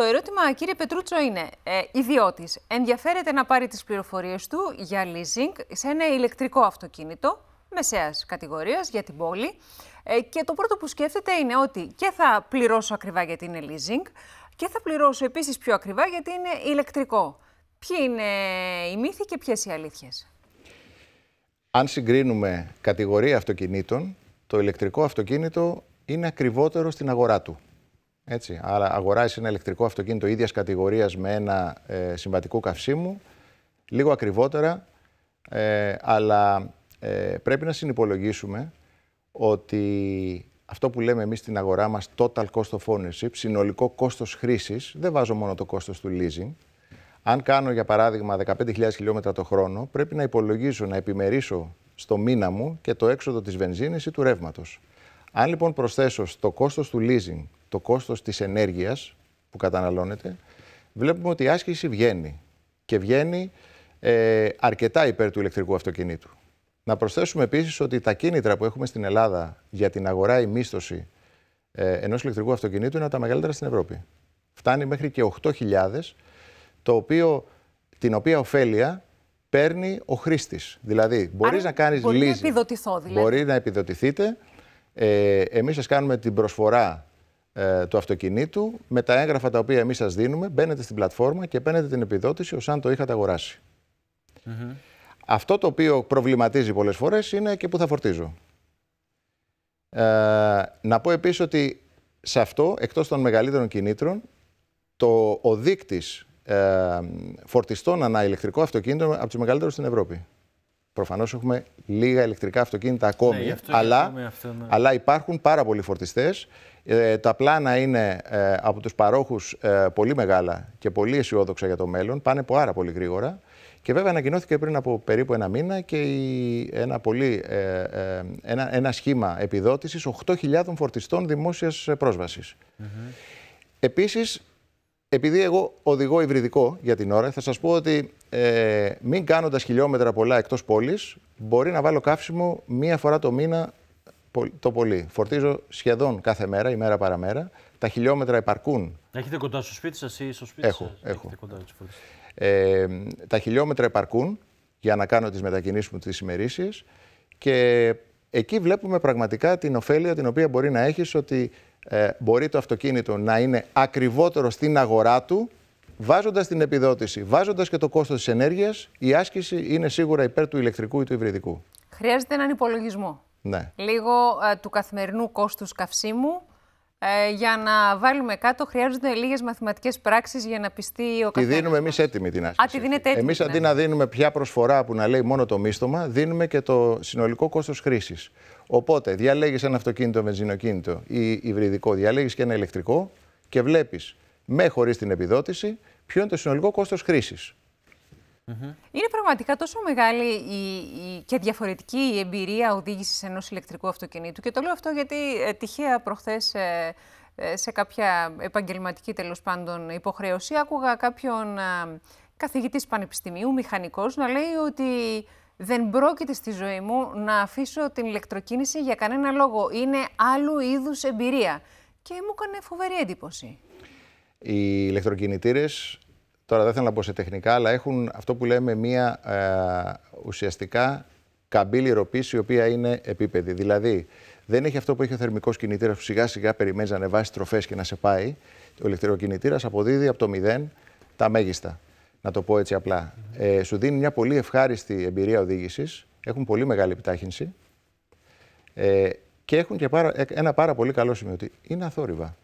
Το ερώτημα, κύριε Πετρούτσο, είναι ε, ιδιώτης. Ενδιαφέρεται να πάρει τις πληροφορίες του για leasing σε ένα ηλεκτρικό αυτοκίνητο μεσαίας κατηγορίας για την πόλη. Ε, και το πρώτο που σκέφτεται είναι ότι και θα πληρώσω ακριβά γιατί είναι leasing και θα πληρώσω επίσης πιο ακριβά γιατί είναι ηλεκτρικό. Ποιοι είναι οι μύθοι και ποιες οι αλήθειες. Αν συγκρίνουμε κατηγορία αυτοκινήτων, το ηλεκτρικό αυτοκίνητο είναι ακριβότερο στην αγορά του. Έτσι. Άρα, αγοράζεις ένα ηλεκτρικό αυτοκίνητο ίδιας κατηγορίας με ένα ε, συμβατικό καυσίμου, λίγο ακριβότερα, ε, αλλά ε, πρέπει να συνυπολογίσουμε ότι αυτό που λέμε εμείς στην αγορά μας total cost of ownership, συνολικό κόστος χρήσης, δεν βάζω μόνο το κόστος του leasing. Αν κάνω για παράδειγμα 15.000 χιλιόμετρα το χρόνο, πρέπει να υπολογίζω, να επιμερίσω στο μήνα μου και το έξοδο της βενζίνης ή του ρεύματος. Αν λοιπόν προσθέσω στο κόστος του leasing το κόστος της ενέργειας που καταναλώνεται, βλέπουμε ότι η άσκηση βγαίνει και βγαίνει ε, αρκετά υπέρ του ηλεκτρικού αυτοκινήτου. Να προσθέσουμε επίσης ότι τα κίνητρα που έχουμε στην Ελλάδα για την αγορά μίσθωση ε, ενός ηλεκτρικού αυτοκινήτου είναι τα μεγαλύτερα στην Ευρώπη. Φτάνει μέχρι και 8.000, το οποίο, την οποία ωφέλεια παίρνει ο χρήστης. Δηλαδή, μπορείς να κάνεις λύση. Δηλαδή. Μπορεί να επιδοτηθείτε. Ε, Εμείς σας κάνουμε την προσφορά ε, του αυτοκινήτου με τα έγγραφα τα οποία εμείς σας δίνουμε, μπαίνετε στην πλατφόρμα και παίρνετε την επιδότηση ως αν το είχατε αγοράσει. Mm-hmm. Αυτό το οποίο προβληματίζει πολλές φορές είναι και που θα φορτίζω. Ε, να πω επίσης ότι σε αυτό, εκτός των μεγαλύτερων κινήτρων, το, ο δείκτης ε, φορτιστών ανά ηλεκτρικό αυτοκίνητο από τους μεγαλύτερους στην Ευρώπη. Προφανώς έχουμε λίγα ηλεκτρικά αυτοκίνητα ακόμη, ναι, αλλά, ναι. αλλά υπάρχουν πάρα πολλοί φορτιστές. Ε, τα πλάνα είναι ε, από τους παρόχους ε, πολύ μεγάλα και πολύ αισιόδοξα για το μέλλον. Πάνε πάρα πολύ γρήγορα. Και βέβαια ανακοινώθηκε πριν από περίπου ένα μήνα και η, ένα, πολύ, ένα, ένα σχήμα επιδότησης 8.000 φορτιστών δημόσιας πρόσβασης. Mm Επίσης, επειδή εγώ οδηγώ υβριδικό για την ώρα, θα σας πω ότι ε, μην κάνοντας χιλιόμετρα πολλά εκτός πόλης, μπορεί να βάλω καύσιμο μία φορά το μήνα το πολύ. Φορτίζω σχεδόν κάθε μέρα, ημέρα παραμέρα. Τα χιλιόμετρα επαρκούν. Έχετε κοντά στο σπίτι σας ή στο σπίτι έχω, σας. Έχω, Έχετε κοντά ε, τα χιλιόμετρα υπαρκούν για να κάνω τις μετακινήσεις μου τις ημερήσεις. και εκεί βλέπουμε πραγματικά την ωφέλεια την οποία μπορεί να έχεις ότι ε, μπορεί το αυτοκίνητο να είναι ακριβότερο στην αγορά του, βάζοντας την επιδότηση, βάζοντας και το κόστος της ενέργειας, η άσκηση είναι σίγουρα υπέρ του ηλεκτρικού ή του υβριδικού. Χρειάζεται έναν υπολογισμό. Ναι. Λίγο ε, του καθημερινού κόστους καυσίμου. Ε, για να βάλουμε κάτω, χρειάζονται λίγες μαθηματικές πράξεις για να πιστεί ο καθένα. Τη δίνουμε εμείς έτοιμη την άσκηση. Α, τη δίνετε έτοιμη. Εμεί ναι. να δίνουμε πια προσφορά που να λέει μόνο το μίστομα, δίνουμε και το συνολικό κόστος χρήσης. Οπότε διαλέγεις ένα αυτοκίνητο βενζινοκίνητο ή υβριδικό, διαλέγεις και ένα ηλεκτρικό και βλέπεις με χωρίς την επιδότηση ποιο είναι το συνολικό κόστος χρήσης. Mm-hmm. Είναι πραγματικά τόσο μεγάλη η, η, και διαφορετική η εμπειρία οδήγησης ενός ηλεκτρικού αυτοκινήτου. Και το λέω αυτό γιατί ε, τυχαία προχθές ε, ε, σε κάποια επαγγελματική τέλος πάντων υποχρέωση άκουγα κάποιον καθηγητής πανεπιστημίου, μηχανικός, να λέει ότι δεν πρόκειται στη ζωή μου να αφήσω την ηλεκτροκίνηση για κανένα λόγο. Είναι άλλου είδους εμπειρία. Και μου έκανε φοβερή εντύπωση. Οι ηλεκτροκινητήρες, τώρα δεν θέλω να πω σε τεχνικά, αλλά έχουν αυτό που λέμε μία ε, ουσιαστικά καμπύλη ροπής η οποία είναι επίπεδη. Δηλαδή, δεν έχει αυτό που έχει ο θερμικός κινητήρας που σιγά σιγά περιμένεις να ανεβάσει τροφές και να σε πάει. Ο ηλεκτροκινητήρας αποδίδει από το 0 τα μέγιστα να το πω έτσι απλά. Ε, σου δίνει μια πολύ ευχάριστη εμπειρία οδήγησης. Έχουν πολύ μεγάλη επιτάχυνση. Ε, και έχουν και πάρα, ε, ένα πάρα πολύ καλό σημείο ότι είναι αθόρυβα.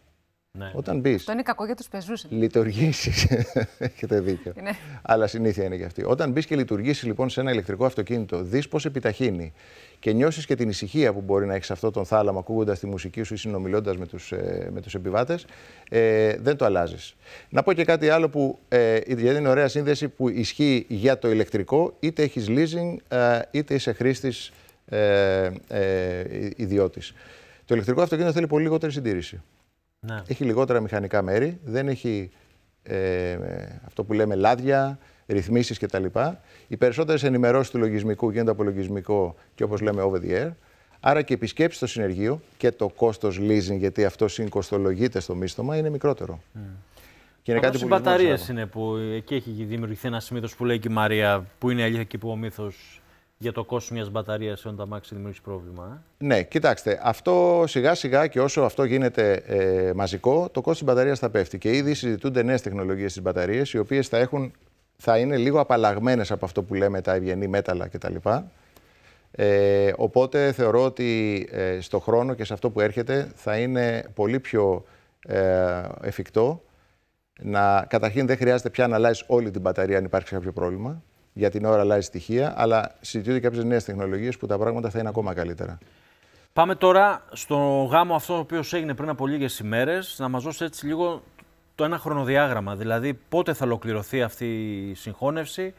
Ναι. Όταν μπεις. Αυτό είναι κακό για τους πεζούς. Ε. Λειτουργήσεις. Έχετε δίκιο. Ναι. Αλλά συνήθεια είναι και αυτή. Όταν μπεις και λειτουργήσεις λοιπόν σε ένα ηλεκτρικό αυτοκίνητο, δεις πώς επιταχύνει και νιώσεις και την ησυχία που μπορεί να έχεις αυτό τον θάλαμο ακούγοντας τη μουσική σου ή συνομιλώντας με τους με τους ε, επιβάτες, ε, δεν το αλλάζεις. Να πω και κάτι άλλο που ε, γιατί είναι ωραία σύνδεση που ισχύει για το ηλεκτρικό, είτε έχεις leasing ε, είτε είσαι χρήστης ε, ε, ιδιώτης. Το ηλεκτρικό αυτοκίνητο θέλει πολύ λιγότερη συντήρηση. Ναι. Έχει λιγότερα μηχανικά μέρη, δεν έχει ε, αυτό που λέμε λάδια, ρυθμίσεις κτλ. Οι περισσότερες ενημερώσεις του λογισμικού γίνονται από λογισμικό και όπως λέμε over the air. Άρα και η επισκέψη στο συνεργείο και το κόστος leasing, γιατί αυτό συγκοστολογείται στο μίσθωμα, είναι μικρότερο. Ναι. Και είναι κάτι οι μπαταρίε είναι που εκεί έχει δημιουργηθεί ένας μύθος που λέει και η Μαρία, που είναι αλήθεια και που ο μύθος για το κόστος μιας μπαταρίας όταν τα μάξι δημιουργήσει πρόβλημα. Ε. Ναι, κοιτάξτε, αυτό σιγά σιγά και όσο αυτό γίνεται ε, μαζικό, το κόστος της μπαταρίας θα πέφτει. Και ήδη συζητούνται νέες τεχνολογίες στις μπαταρίες, οι οποίες θα, είναι λίγο απαλλαγμένες από αυτό που λέμε τα ευγενή μέταλλα κτλ. Ε, οπότε θεωρώ ότι ε, στο χρόνο και σε αυτό που έρχεται θα είναι πολύ πιο ε, εφικτό να καταρχήν δεν χρειάζεται πια να αλλάζεις όλη την μπαταρία αν υπάρχει κάποιο πρόβλημα για την ώρα αλλάζει στοιχεία, αλλά συζητούνται κάποιες νέες τεχνολογίες που τα πράγματα θα είναι ακόμα καλύτερα. Πάμε τώρα στο γάμο αυτό ο οποίος έγινε πριν από λίγες ημέρες, να μας δώσεις έτσι λίγο το ένα χρονοδιάγραμμα. Δηλαδή, πότε θα ολοκληρωθεί αυτή η συγχώνευση,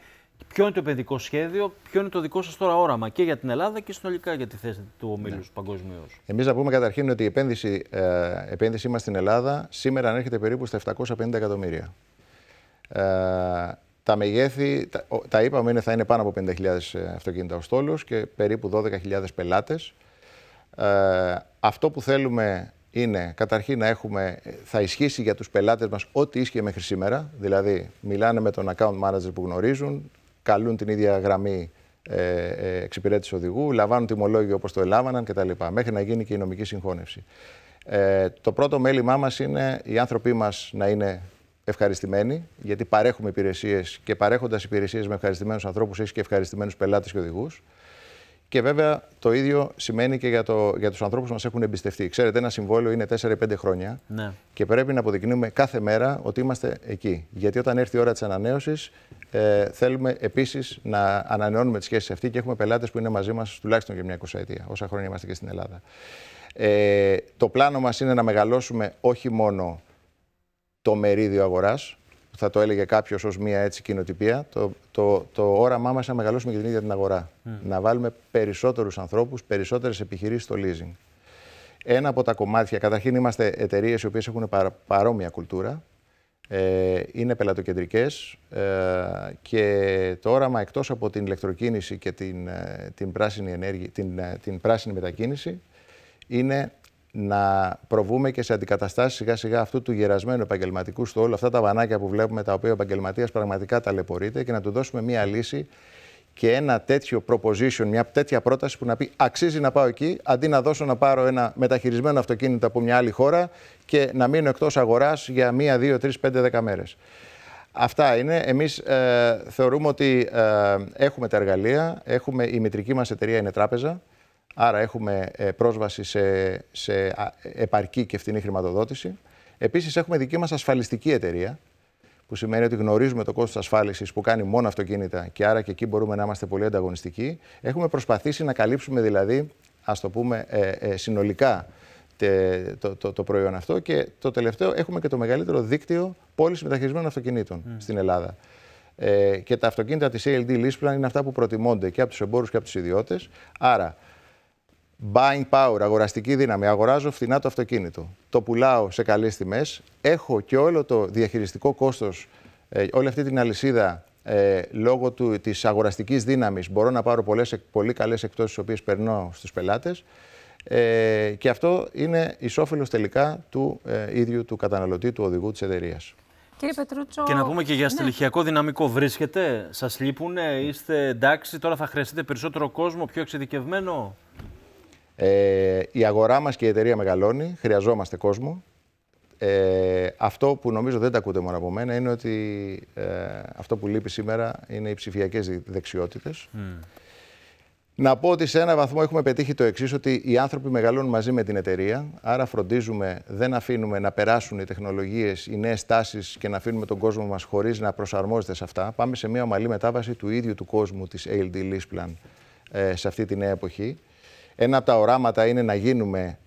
ποιο είναι το επενδυτικό σχέδιο, ποιο είναι το δικό σας τώρα όραμα και για την Ελλάδα και συνολικά για τη θέση του ομίλους ναι. παγκοσμίως. Εμείς να πούμε καταρχήν ότι η επένδυση, ε, επένδυσή μας στην Ελλάδα σήμερα ανέρχεται περίπου στα 750 εκατομμύρια. Ε, τα μεγέθη, τα, τα είπαμε, είναι, θα είναι πάνω από 50.000 ε, αυτοκίνητα ο στόλο και περίπου 12.000 πελάτες. Ε, αυτό που θέλουμε είναι καταρχήν να έχουμε, ε, θα ισχύσει για τους πελάτες μας ό,τι ίσχυε μέχρι σήμερα, δηλαδή μιλάνε με τον account manager που γνωρίζουν, καλούν την ίδια γραμμή ε, εξυπηρέτηση οδηγού, λαμβάνουν τιμολόγιο όπως το ελάβαναν κτλ. Μέχρι να γίνει και η νομική συγχώνευση. το πρώτο μέλημά μας είναι οι άνθρωποι μας να είναι ευχαριστημένοι, γιατί παρέχουμε υπηρεσίες και παρέχοντας υπηρεσίες με ευχαριστημένους ανθρώπους έχεις και ευχαριστημένους πελάτες και οδηγούς. Και βέβαια το ίδιο σημαίνει και για, το, για τους ανθρώπους που μας έχουν εμπιστευτεί. Ξέρετε, ένα συμβόλαιο είναι 4-5 χρόνια ναι. και πρέπει να αποδεικνύουμε κάθε μέρα ότι είμαστε εκεί. Γιατί όταν έρθει η ώρα της ανανέωσης, ε, θέλουμε επίσης να ανανεώνουμε τις σχέσεις αυτή και έχουμε πελάτες που είναι μαζί μας τουλάχιστον για μια 20 ετία, όσα χρόνια είμαστε και στην Ελλάδα. Ε, το πλάνο μας είναι να μεγαλώσουμε όχι μόνο το μερίδιο αγοράς, θα το έλεγε κάποιος ως μια έτσι κοινοτυπία, το, το, το όραμά μας να μεγαλώσουμε και την ίδια την αγορά. Mm. Να βάλουμε περισσότερους ανθρώπους, περισσότερες επιχειρήσεις στο leasing. Ένα από τα κομμάτια, καταρχήν είμαστε εταιρείες οι οποίες έχουν παρόμοια κουλτούρα. Ε, είναι πελατοκεντρικές ε, και το όραμα εκτός από την ηλεκτροκίνηση και την, ε, την, πράσινη, ενέργεια, την, ε, την πράσινη μετακίνηση είναι να προβούμε και σε αντικαταστάσεις σιγά σιγά αυτού του γερασμένου επαγγελματικού στο όλο αυτά τα βανάκια που βλέπουμε, τα οποία ο επαγγελματίας πραγματικά ταλαιπωρείται και να του δώσουμε μία λύση και ένα τέτοιο proposition, μια τέτοια πρόταση που να πει αξίζει να πάω εκεί, αντί να δώσω να πάρω ένα μεταχειρισμένο αυτοκίνητο από μια άλλη χώρα και να μείνω εκτός αγοράς για μία, δύο, τρεις, πέντε, δέκα μέρες. Αυτά είναι. Εμείς ε, θεωρούμε ότι ε, έχουμε τα εργαλεία, έχουμε, η μητρική μας εταιρεία είναι τράπεζα, Άρα έχουμε ε, πρόσβαση σε, σε επαρκή και φτηνή χρηματοδότηση. Επίσης έχουμε δική μας ασφαλιστική εταιρεία, που σημαίνει ότι γνωρίζουμε το κόστος ασφάλισης που κάνει μόνο αυτοκίνητα και άρα και εκεί μπορούμε να είμαστε πολύ ανταγωνιστικοί. Έχουμε προσπαθήσει να καλύψουμε δηλαδή, ας το πούμε, ε, ε, συνολικά το, το, το προϊόν αυτό και το τελευταίο έχουμε και το μεγαλύτερο δίκτυο πόλης μεταχειρισμένων αυτοκινήτων mm. στην Ελλάδα. Ε, και τα αυτοκίνητα της ALD Leaseplan είναι αυτά που προτιμώνται και από τους εμπόρους και από τους ιδιώτες. Άρα Buying power, αγοραστική δύναμη. Αγοράζω φθηνά το αυτοκίνητο. Το πουλάω σε καλές τιμές. Έχω και όλο το διαχειριστικό κόστος, ε, όλη αυτή την αλυσίδα ε, λόγω του, της αγοραστικής δύναμης μπορώ να πάρω πολλές, πολύ καλές εκτόσεις τις οποίες περνώ στους πελάτες ε, και αυτό είναι ισόφιλος τελικά του ε, ίδιου του καταναλωτή, του οδηγού της εταιρείας. Κύριε Πετρούτσο... Και να πούμε και για ναι. στελεχειακό ναι. δυναμικό βρίσκεται, σας λείπουνε είστε εντάξει, τώρα θα χρειαστείτε περισσότερο κόσμο, πιο εξειδικευμένο. Ε, η αγορά μας και η εταιρεία μεγαλώνει, χρειαζόμαστε κόσμο. Ε, αυτό που νομίζω δεν τα ακούτε μόνο από μένα είναι ότι ε, αυτό που λείπει σήμερα είναι οι ψηφιακές δεξιότητες. Mm. Να πω ότι σε ένα βαθμό έχουμε πετύχει το εξής, ότι οι άνθρωποι μεγαλώνουν μαζί με την εταιρεία. Άρα φροντίζουμε, δεν αφήνουμε να περάσουν οι τεχνολογίες, οι νέες τάσεις και να αφήνουμε τον κόσμο μας χωρίς να προσαρμόζεται σε αυτά. Πάμε σε μια ομαλή μετάβαση του ίδιου του κόσμου της ALD Lisplan ε, σε αυτή τη νέα εποχή. Ένα από τα οράματα είναι να γίνουμε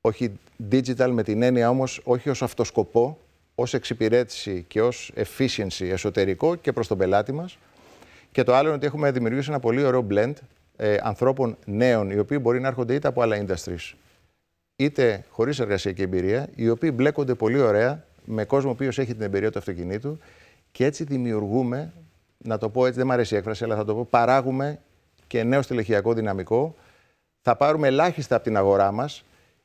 όχι digital με την έννοια όμως όχι ως αυτοσκοπό, ως εξυπηρέτηση και ως efficiency εσωτερικό και προς τον πελάτη μας. Και το άλλο είναι ότι έχουμε δημιουργήσει ένα πολύ ωραίο blend ε, ανθρώπων νέων, οι οποίοι μπορεί να έρχονται είτε από άλλα industries, είτε χωρίς εργασιακή εμπειρία, οι οποίοι μπλέκονται πολύ ωραία με κόσμο ο οποίος έχει την εμπειρία του αυτοκινήτου και έτσι δημιουργούμε, να το πω έτσι, δεν μου αρέσει η έκφραση, αλλά θα το πω, παράγουμε και νέο στελεχειακό δυναμικό, θα πάρουμε ελάχιστα από την αγορά μας,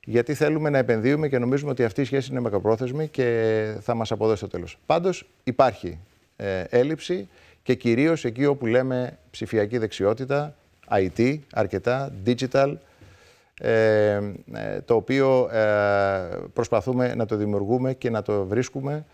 γιατί θέλουμε να επενδύουμε και νομίζουμε ότι αυτή η σχέση είναι μακροπρόθεσμη και θα μας αποδώσει το τέλος. Πάντως υπάρχει ε, έλλειψη και κυρίως εκεί όπου λέμε ψηφιακή δεξιότητα, IT αρκετά, digital. Ε, ε το οποίο ε, προσπαθούμε να το δημιουργούμε και να το βρίσκουμε,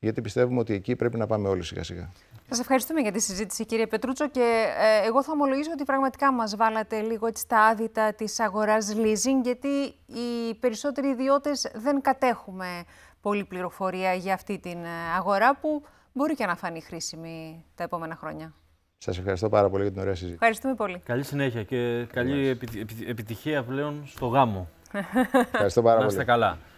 γιατί πιστεύουμε ότι εκεί πρέπει να πάμε όλοι σιγά σιγά. Σας ευχαριστούμε για τη συζήτηση, κύριε Πετρούτσο. Και ε, εγώ θα ομολογήσω ότι πραγματικά μας βάλατε λίγο έτσι τα άδυτα της αγοράς leasing, γιατί οι περισσότεροι ιδιώτες δεν κατέχουμε πολλή πληροφορία για αυτή την ε, αγορά που μπορεί και να φανεί χρήσιμη τα επόμενα χρόνια. Σας ευχαριστώ πάρα πολύ για την ωραία συζήτηση. Ευχαριστούμε πολύ. Καλή συνέχεια και καλή επιτυχία πλέον στο γάμο. Ευχαριστώ πάρα πολύ. Να είστε καλά.